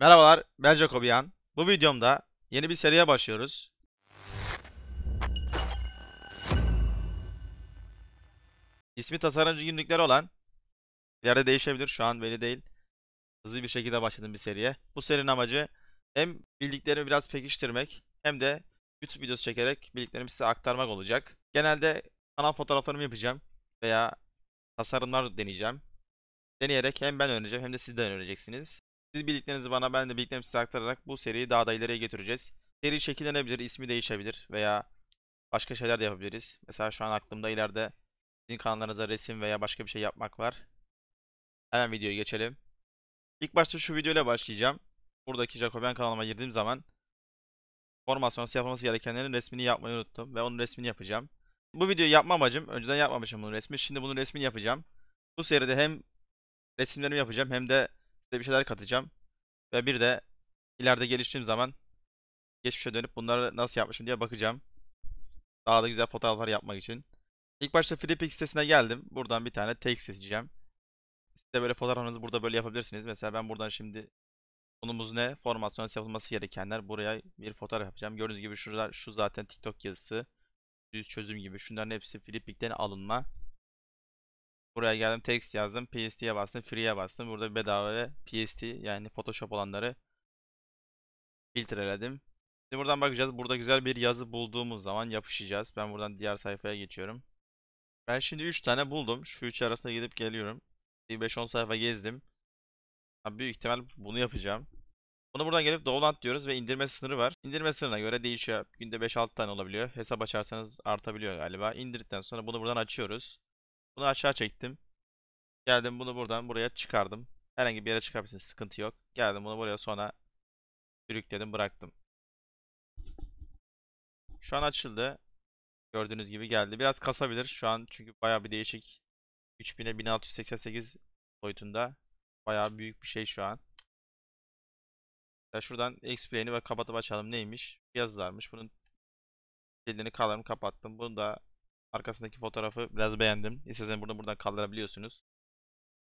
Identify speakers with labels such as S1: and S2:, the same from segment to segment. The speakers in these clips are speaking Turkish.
S1: Merhabalar, ben Jacobian. Bu videomda yeni bir seriye başlıyoruz. İsmi tasarımcı günlükleri olan, yerde değişebilir, şu an belli değil. Hızlı bir şekilde başladım bir seriye. Bu serinin amacı hem bildiklerimi biraz pekiştirmek hem de YouTube videosu çekerek bildiklerimi size aktarmak olacak. Genelde kanal fotoğraflarımı yapacağım veya tasarımlar deneyeceğim. Deneyerek hem ben öğreneceğim hem de siz de öğreneceksiniz. Siz bildiklerinizi bana ben de bildiklerimi size aktararak bu seriyi daha da ileriye getireceğiz. Seri şekillenebilir, ismi değişebilir veya başka şeyler de yapabiliriz. Mesela şu an aklımda ileride sizin kanallarınıza resim veya başka bir şey yapmak var. Hemen videoya geçelim. İlk başta şu videoyla başlayacağım. Buradaki Jacobian kanalıma girdiğim zaman formasyonası yapılması gerekenlerin resmini yapmayı unuttum ve onun resmini yapacağım. Bu videoyu yapma amacım, önceden yapmamışım bunun resmi, şimdi bunun resmini yapacağım. Bu seride hem resimlerimi yapacağım hem de size bir şeyler katacağım. Ve bir de ileride geliştiğim zaman geçmişe dönüp bunları nasıl yapmışım diye bakacağım. Daha da güzel fotoğraflar yapmak için. İlk başta Flipix sitesine geldim. Buradan bir tane text seçeceğim. Siz de böyle fotoğrafınızı burada böyle yapabilirsiniz. Mesela ben buradan şimdi konumuz ne? Formasyon yapılması gerekenler. Buraya bir fotoğraf yapacağım. Gördüğünüz gibi şurada, şu zaten TikTok yazısı. Düz çözüm gibi. Şunların hepsi Flipik'ten alınma. Buraya geldim text yazdım. PST'ye bastım. Free'ye bastım. Burada bedava ve PST yani Photoshop olanları filtreledim. Şimdi buradan bakacağız. Burada güzel bir yazı bulduğumuz zaman yapışacağız. Ben buradan diğer sayfaya geçiyorum. Ben şimdi 3 tane buldum. Şu 3 arasında gidip geliyorum. 5-10 sayfa gezdim. Abi büyük ihtimal bunu yapacağım. Bunu buradan gelip download diyoruz ve indirme sınırı var. İndirme sınırına göre değişiyor. Günde 5-6 tane olabiliyor. Hesap açarsanız artabiliyor galiba. İndirdikten sonra bunu buradan açıyoruz. Bunu aşağı çektim. Geldim bunu buradan buraya çıkardım. Herhangi bir yere çıkabilirsiniz. Sıkıntı yok. Geldim bunu buraya sonra sürükledim bıraktım. Şu an açıldı. Gördüğünüz gibi geldi. Biraz kasabilir şu an çünkü baya bir değişik. 3000'e 1688 boyutunda. baya büyük bir şey şu an. Ya şuradan explain'i ve kapatıp açalım neymiş? Yazılarmış. Bunun dediğini kalanını kapattım. Bunu da Arkasındaki fotoğrafı biraz beğendim. İsterseniz bunu buradan kaldırabiliyorsunuz.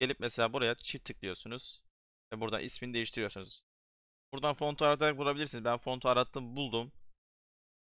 S1: Gelip mesela buraya çift tıklıyorsunuz. Ve buradan ismini değiştiriyorsunuz. Buradan fontu aratarak bulabilirsiniz. Ben fontu arattım buldum.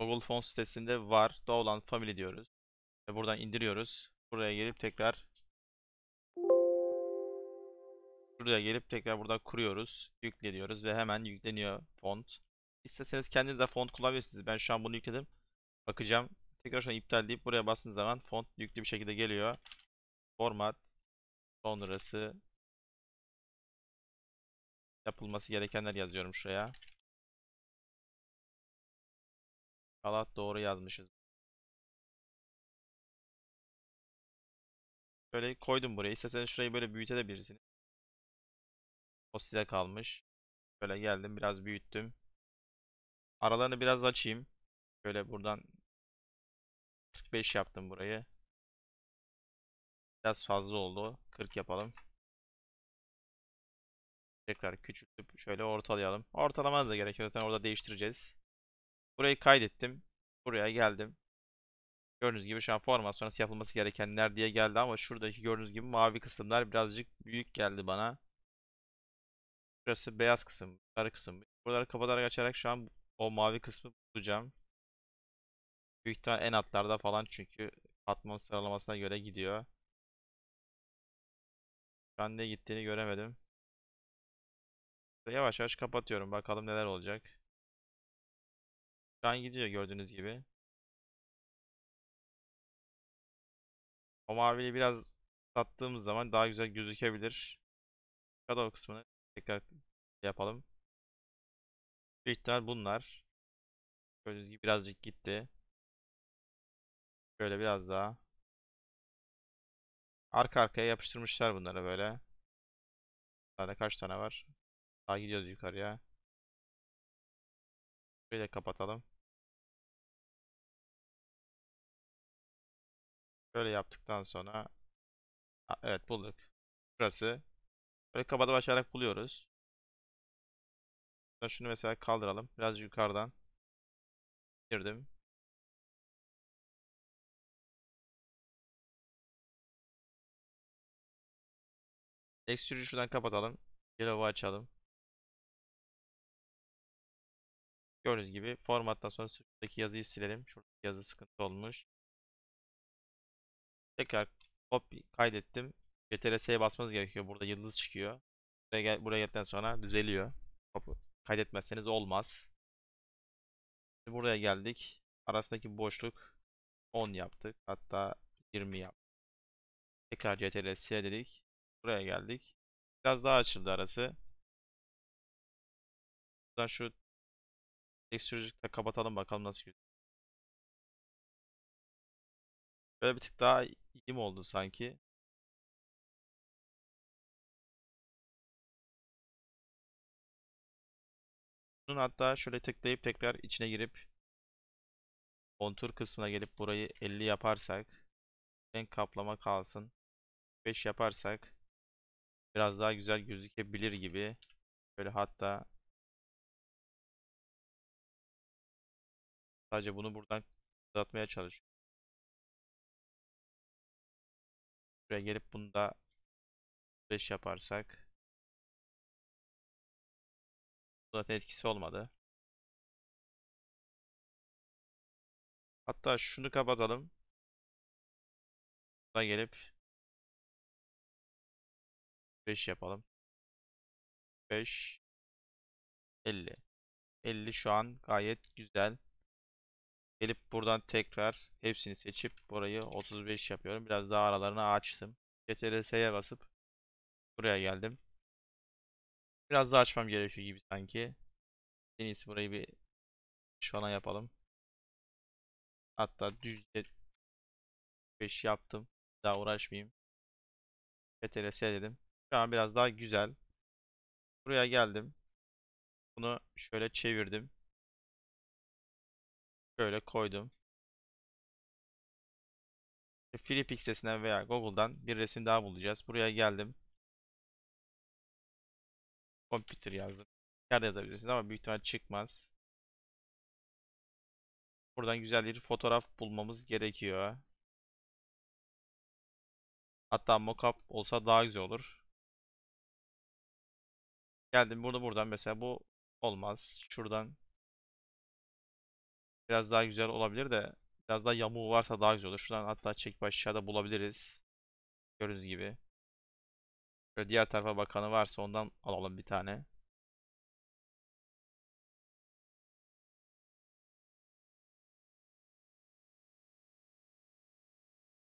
S1: Google Font sitesinde var. Doğulan Family diyoruz. Ve buradan indiriyoruz. Buraya gelip tekrar buraya gelip tekrar burada kuruyoruz. Yükle diyoruz ve hemen yükleniyor font. İsterseniz kendiniz de font kullanabilirsiniz. Ben şu an bunu yükledim. Bakacağım. Tekrar şunu iptal deyip buraya bastığınız zaman font yüklü bir şekilde geliyor. Format
S2: sonrası yapılması gerekenler yazıyorum şuraya. Kalat doğru yazmışız. Böyle koydum buraya. İsterseniz şurayı böyle büyütebilirsiniz. O size kalmış.
S1: Böyle geldim biraz büyüttüm. Aralarını biraz açayım. Şöyle buradan
S2: 45 yaptım burayı. Biraz fazla oldu. 40 yapalım. Tekrar küçültüp şöyle
S1: ortalayalım. Ortalamaz da gerekiyor Zaten orada değiştireceğiz. Burayı kaydettim. Buraya geldim. Gördüğünüz gibi şu an format sonrası yapılması gerekenler diye geldi ama şuradaki gördüğünüz gibi mavi kısımlar birazcık büyük geldi bana. Burası beyaz kısım, sarı kısım. Buraları kapatarak açarak şu an o mavi kısmı bulacağım. Büyük ihtimal en altlarda falan çünkü katman sıralamasına göre gidiyor. Şu an ne gittiğini göremedim. Yavaş yavaş
S2: kapatıyorum. Bakalım neler olacak. Şu an gidiyor gördüğünüz gibi. O maviyi biraz sattığımız zaman daha güzel gözükebilir. Shadow kısmını tekrar yapalım. Büyük bunlar. Gördüğünüz gibi birazcık gitti. Şöyle biraz daha. Arka arkaya yapıştırmışlar bunları böyle. Tane kaç tane var? Daha gidiyoruz yukarıya. Şöyle kapatalım. Böyle yaptıktan sonra ha, evet bulduk. Burası. Böyle kapatıp açarak buluyoruz. Şunu mesela kaldıralım. Biraz yukarıdan. Girdim. Texture'ı şuradan kapatalım. Yellow'u açalım. Gördüğünüz gibi formattan sonra şuradaki yazıyı silelim. Şuradaki
S1: yazı sıkıntı olmuş. Tekrar copy kaydettim. Ctrl S'ye basmanız gerekiyor. Burada yıldız çıkıyor. Buraya, gel buraya geldikten sonra düzeliyor. Kaydetmezseniz olmaz. Şimdi buraya geldik. Arasındaki boşluk 10 yaptık. Hatta 20 yaptık. Tekrar Ctrl
S2: dedik. Buraya geldik. Biraz daha açıldı arası. Buradan şu tekstürcükle kapatalım bakalım nasıl gözüküyor. Böyle bir tık daha iyi mi oldu sanki? Bunun hatta şöyle tıklayıp tekrar içine girip kontur
S1: kısmına gelip burayı 50 yaparsak renk kaplama kalsın. 5
S2: yaparsak biraz daha güzel gözükebilir gibi. Böyle hatta sadece bunu buradan uzatmaya çalışıyorum. Buraya gelip bunu da 5 yaparsak zaten etkisi olmadı. Hatta şunu kapatalım. Buna gelip 5 yapalım. 5 50 50 şu an gayet güzel. Gelip buradan
S1: tekrar hepsini seçip burayı 35 yapıyorum. Biraz daha aralarını açtım. CTRS'ye basıp buraya geldim. Biraz daha açmam gerekiyor gibi
S2: sanki. En iyisi burayı bir şu şuna yapalım. Hatta düz 5 yaptım. Daha uğraşmayayım.
S1: CTRS dedim. Şu an biraz daha güzel. Buraya geldim.
S2: Bunu şöyle çevirdim. Şöyle koydum. Philipix sitesinden veya Google'dan bir resim daha bulacağız. Buraya geldim. Computer yazdım. Nerede yazabilirsiniz ama büyük ihtimal çıkmaz. Buradan güzel bir
S1: fotoğraf bulmamız gerekiyor. Hatta mockup olsa daha güzel olur. Geldim burada buradan mesela bu olmaz. Şuradan biraz daha güzel olabilir de biraz daha yamuğu varsa daha güzel olur. Şuradan hatta çek aşağıda bulabiliriz. Gördüğünüz gibi.
S2: Şöyle diğer tarafa bakanı varsa ondan alalım bir tane.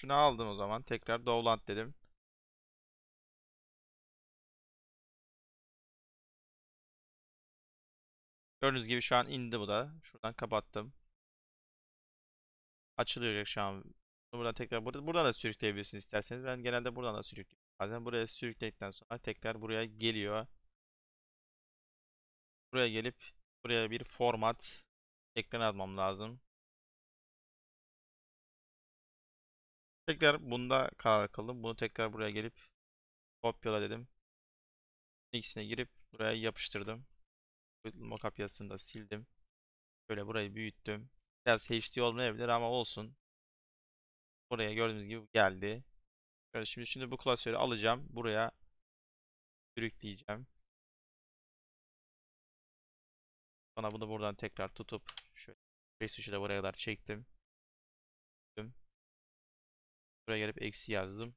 S2: Şunu aldım o zaman. Tekrar Dowland dedim. Gördüğünüz gibi şu an indi bu da. Şuradan kapattım.
S1: Açılıyor şu an. Buradan tekrar burada, buradan da sürükleyebilirsiniz isterseniz. Ben genelde buradan da sürüklüyorum. Bazen buraya sürükledikten sonra tekrar buraya geliyor. Buraya gelip buraya bir format ekran atmam lazım.
S2: Tekrar bunda karar kıldım. Bunu tekrar buraya gelip kopyala dedim. İkisine girip buraya yapıştırdım
S1: mockup yazısını da sildim. Şöyle burayı büyüttüm. Biraz HD olmayabilir ama olsun. Buraya gördüğünüz gibi geldi. Şöyle şimdi şimdi bu klasörü alacağım. Buraya sürükleyeceğim. Bana bunu buradan tekrar tutup şöyle face de buraya kadar çektim. Buraya gelip eksi yazdım.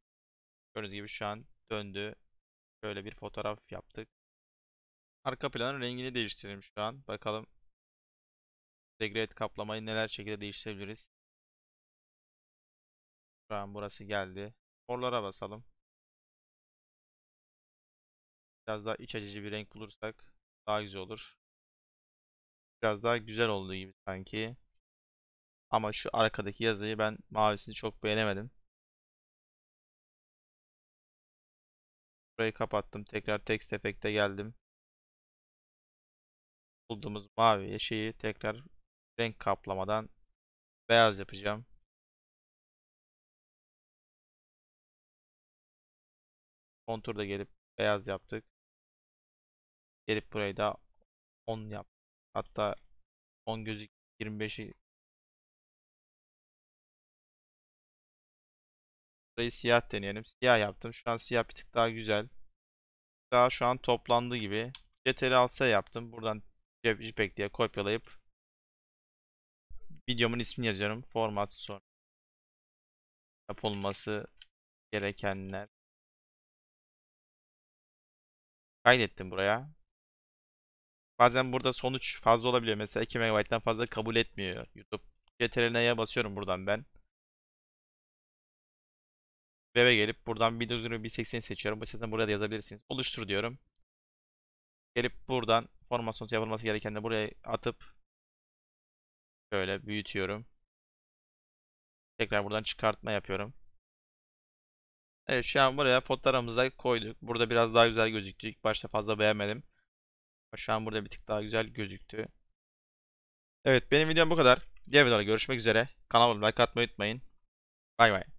S1: Gördüğünüz gibi şu an döndü. Şöyle bir fotoğraf yaptık. Arka planın rengini değiştirelim şu an. Bakalım. Degrade kaplamayı neler şekilde değiştirebiliriz.
S2: Şu an burası geldi. Orlara basalım. Biraz daha iç açıcı bir renk bulursak daha güzel olur. Biraz daha güzel olduğu gibi sanki. Ama şu arkadaki yazıyı ben mavisini çok beğenemedim. Burayı kapattım. Tekrar text efekte geldim bulduğumuz mavi şeyi tekrar renk kaplamadan beyaz yapacağım. Konturda gelip beyaz yaptık. Gelip burayı da 10 yap. Hatta 10 gözük 25'i Burayı siyah deneyelim. Siyah yaptım. Şu
S1: an siyah bir tık daha güzel. Daha şu an toplandı gibi. Ctrl alsa yaptım. Buradan JPEG diye kopyalayıp videomun ismini yazıyorum.
S2: Format sonra yapılması gerekenler. Kaydettim buraya.
S1: Bazen burada sonuç fazla olabiliyor. Mesela 2 MB'den fazla kabul etmiyor YouTube. CTRL'ye basıyorum buradan ben. Web'e gelip buradan video uzunluğu 1080 seçiyorum. Bu zaten burada da yazabilirsiniz. Oluştur diyorum. Gelip buradan formasyon yapılması gereken de buraya atıp şöyle büyütüyorum. Tekrar buradan çıkartma yapıyorum. Evet şu an buraya fotoğrafımıza koyduk. Burada biraz daha güzel gözüktü. İlk başta fazla beğenmedim. Şu an burada bir tık daha güzel gözüktü. Evet benim videom bu kadar. Diğer videolarda görüşmek üzere. Kanalıma like atmayı unutmayın. Bay bay.